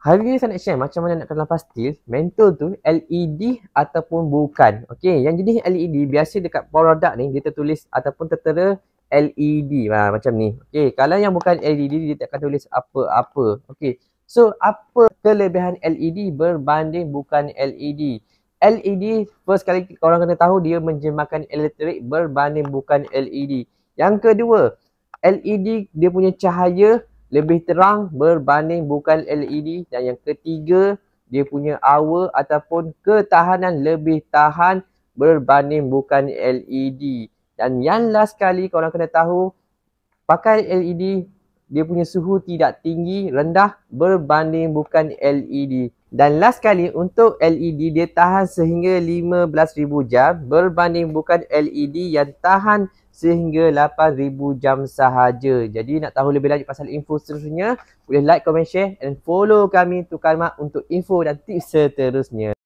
Hari ni saya nak share macam mana nak kenal pastil mentol tu LED ataupun bukan. Okey, yang jenis LED biasa dekat produk ni dia tertulis ataupun tertera LED. Ha, macam ni. Okey, kalau yang bukan LED dia tak akan tulis apa-apa. Okey. So, apa kelebihan LED berbanding bukan LED? LED first kali orang kena tahu dia menjemakan elektrik berbanding bukan LED. Yang kedua, LED dia punya cahaya lebih terang berbanding bukan LED dan yang ketiga dia punya hour ataupun ketahanan lebih tahan berbanding bukan LED dan yang last sekali korang kena tahu pakai LED dia punya suhu tidak tinggi rendah berbanding bukan LED dan last kali untuk LED dia tahan sehingga 15,000 jam berbanding bukan LED yang tahan sehingga 8,000 jam sahaja. Jadi nak tahu lebih lanjut pasal info seterusnya boleh like, comment, share and follow kami Tukar Mak untuk info dan tips seterusnya.